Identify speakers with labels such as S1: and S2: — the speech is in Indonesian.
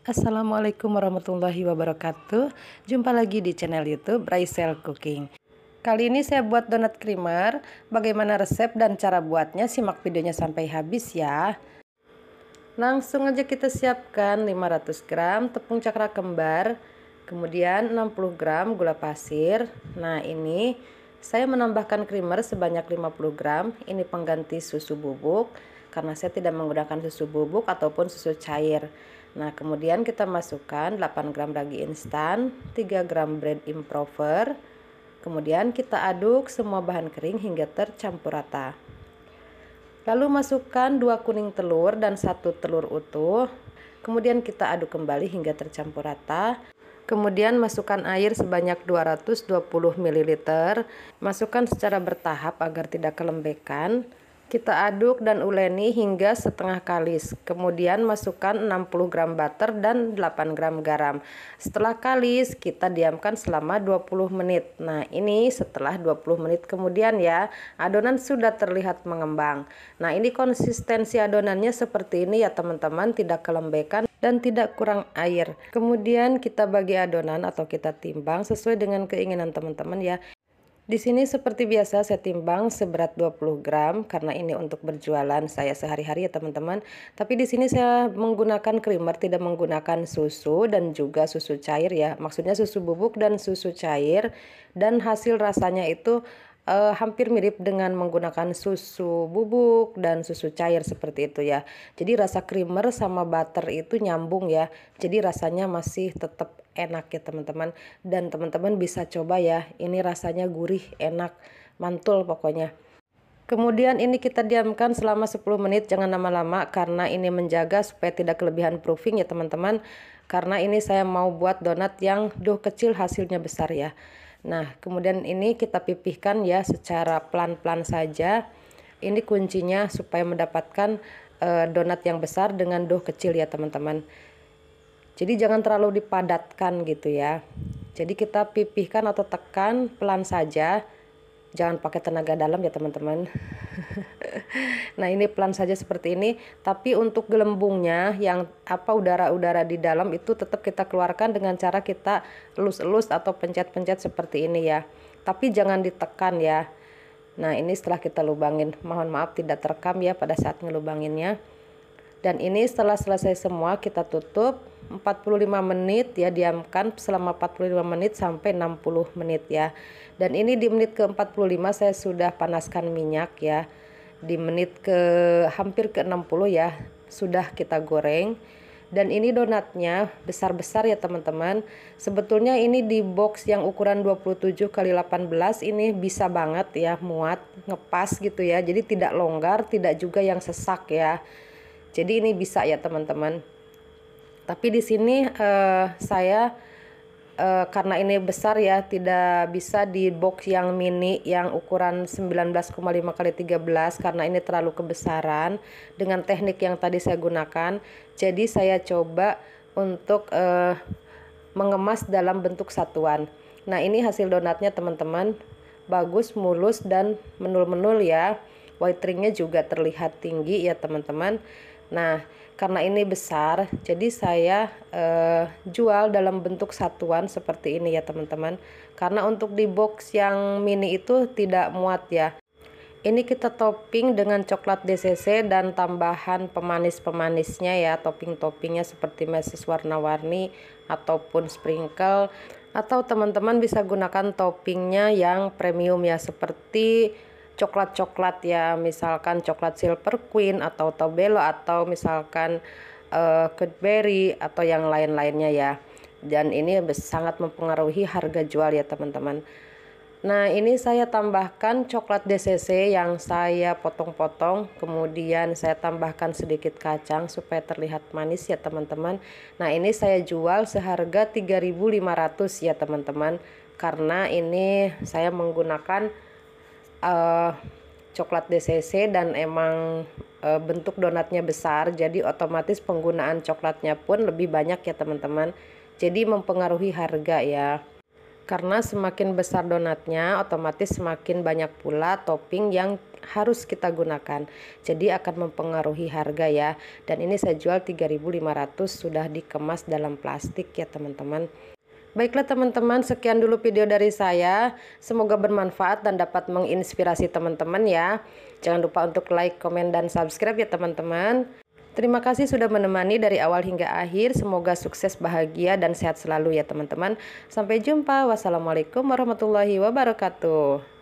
S1: Assalamualaikum warahmatullahi wabarakatuh Jumpa lagi di channel youtube Raisel Cooking Kali ini saya buat donat krimer. Bagaimana resep dan cara buatnya simak videonya sampai habis ya Langsung aja kita siapkan 500 gram tepung cakra kembar Kemudian 60 gram gula pasir Nah ini saya menambahkan krimer sebanyak 50 gram, ini pengganti susu bubuk karena saya tidak menggunakan susu bubuk ataupun susu cair. Nah, kemudian kita masukkan 8 gram ragi instan, 3 gram bread improver. Kemudian kita aduk semua bahan kering hingga tercampur rata. Lalu masukkan 2 kuning telur dan 1 telur utuh. Kemudian kita aduk kembali hingga tercampur rata. Kemudian masukkan air sebanyak 220 ml. Masukkan secara bertahap agar tidak kelembekan. Kita aduk dan uleni hingga setengah kalis. Kemudian masukkan 60 gram butter dan 8 gram garam. Setelah kalis, kita diamkan selama 20 menit. Nah, ini setelah 20 menit kemudian ya, adonan sudah terlihat mengembang. Nah, ini konsistensi adonannya seperti ini ya teman-teman, tidak kelembekan dan tidak kurang air. Kemudian kita bagi adonan atau kita timbang sesuai dengan keinginan teman-teman ya. Di sini seperti biasa saya timbang seberat 20 gram karena ini untuk berjualan saya sehari-hari ya teman-teman. Tapi di sini saya menggunakan krimer tidak menggunakan susu dan juga susu cair ya. Maksudnya susu bubuk dan susu cair dan hasil rasanya itu uh, hampir mirip dengan menggunakan susu bubuk dan susu cair seperti itu ya. Jadi rasa creamer sama butter itu nyambung ya. Jadi rasanya masih tetap enak ya teman-teman dan teman-teman bisa coba ya. Ini rasanya gurih, enak, mantul pokoknya. Kemudian ini kita diamkan selama 10 menit jangan lama-lama karena ini menjaga supaya tidak kelebihan proofing ya teman-teman. Karena ini saya mau buat donat yang doh kecil hasilnya besar ya. Nah, kemudian ini kita pipihkan ya secara pelan-pelan saja. Ini kuncinya supaya mendapatkan e, donat yang besar dengan doh kecil ya, teman-teman. Jadi jangan terlalu dipadatkan gitu ya. Jadi kita pipihkan atau tekan pelan saja jangan pakai tenaga dalam ya teman-teman nah ini pelan saja seperti ini tapi untuk gelembungnya yang apa udara-udara di dalam itu tetap kita keluarkan dengan cara kita elus-elus atau pencet-pencet seperti ini ya tapi jangan ditekan ya nah ini setelah kita lubangin mohon maaf tidak terekam ya pada saat ngelubanginnya dan ini setelah selesai semua kita tutup 45 menit ya diamkan selama 45 menit sampai 60 menit ya dan ini di menit ke 45 saya sudah panaskan minyak ya di menit ke hampir ke 60 ya sudah kita goreng dan ini donatnya besar-besar ya teman-teman sebetulnya ini di box yang ukuran 27 kali 18 ini bisa banget ya muat ngepas gitu ya jadi tidak longgar tidak juga yang sesak ya jadi ini bisa ya teman-teman tapi di sini uh, saya uh, karena ini besar ya tidak bisa di box yang mini yang ukuran 19,5 kali 13 karena ini terlalu kebesaran dengan teknik yang tadi saya gunakan. Jadi saya coba untuk uh, mengemas dalam bentuk satuan. Nah, ini hasil donatnya teman-teman. Bagus, mulus dan menul-menul ya. White ringnya juga terlihat tinggi ya teman-teman. Nah, karena ini besar jadi saya eh, jual dalam bentuk satuan seperti ini ya teman-teman karena untuk di box yang mini itu tidak muat ya ini kita topping dengan coklat DCC dan tambahan pemanis-pemanisnya ya topping-toppingnya seperti meses warna-warni ataupun sprinkle atau teman-teman bisa gunakan toppingnya yang premium ya seperti coklat-coklat ya misalkan coklat silver queen atau tobelo atau misalkan uh, Cadbury atau yang lain-lainnya ya dan ini sangat mempengaruhi harga jual ya teman-teman nah ini saya tambahkan coklat DCC yang saya potong-potong kemudian saya tambahkan sedikit kacang supaya terlihat manis ya teman-teman nah ini saya jual seharga 3500 ya teman-teman karena ini saya menggunakan uh, coklat DCC dan emang uh, bentuk donatnya besar jadi otomatis penggunaan coklatnya pun lebih banyak ya teman-teman jadi mempengaruhi harga ya karena semakin besar donatnya otomatis semakin banyak pula topping yang harus kita gunakan jadi akan mempengaruhi harga ya dan ini saya jual 3500 sudah dikemas dalam plastik ya teman-teman Baiklah teman-teman, sekian dulu video dari saya. Semoga bermanfaat dan dapat menginspirasi teman-teman ya. Jangan lupa untuk like, komen, dan subscribe ya teman-teman. Terima kasih sudah menemani dari awal hingga akhir. Semoga sukses, bahagia, dan sehat selalu ya teman-teman. Sampai jumpa. Wassalamualaikum warahmatullahi wabarakatuh.